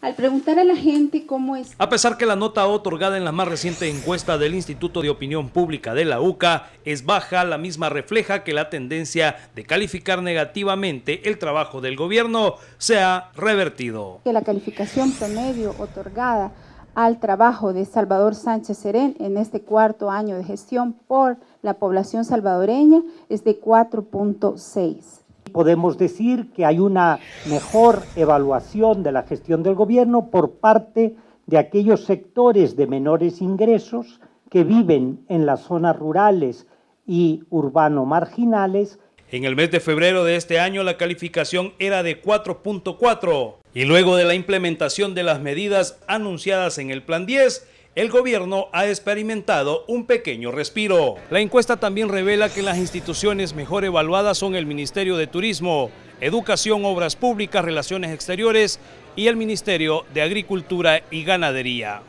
al preguntar a la gente cómo es. A pesar que la nota otorgada en la más reciente encuesta del Instituto de Opinión Pública de la UCA es baja, la misma refleja que la tendencia de calificar negativamente el trabajo del gobierno se ha revertido. Que la calificación promedio otorgada al trabajo de Salvador Sánchez Serén en este cuarto año de gestión por la población salvadoreña es de 4.6. Podemos decir que hay una mejor evaluación de la gestión del gobierno por parte de aquellos sectores de menores ingresos que viven en las zonas rurales y urbano marginales. En el mes de febrero de este año la calificación era de 4.4 y luego de la implementación de las medidas anunciadas en el Plan 10, el gobierno ha experimentado un pequeño respiro. La encuesta también revela que las instituciones mejor evaluadas son el Ministerio de Turismo, Educación, Obras Públicas, Relaciones Exteriores y el Ministerio de Agricultura y Ganadería.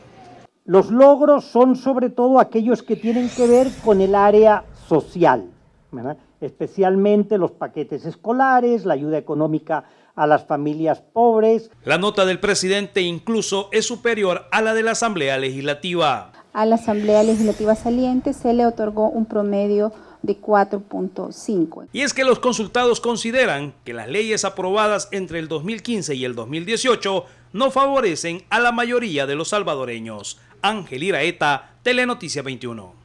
Los logros son sobre todo aquellos que tienen que ver con el área social. ¿verdad? especialmente los paquetes escolares, la ayuda económica a las familias pobres. La nota del presidente incluso es superior a la de la Asamblea Legislativa. A la Asamblea Legislativa saliente se le otorgó un promedio de 4.5. Y es que los consultados consideran que las leyes aprobadas entre el 2015 y el 2018 no favorecen a la mayoría de los salvadoreños. Ángel Iraeta, Telenoticia 21.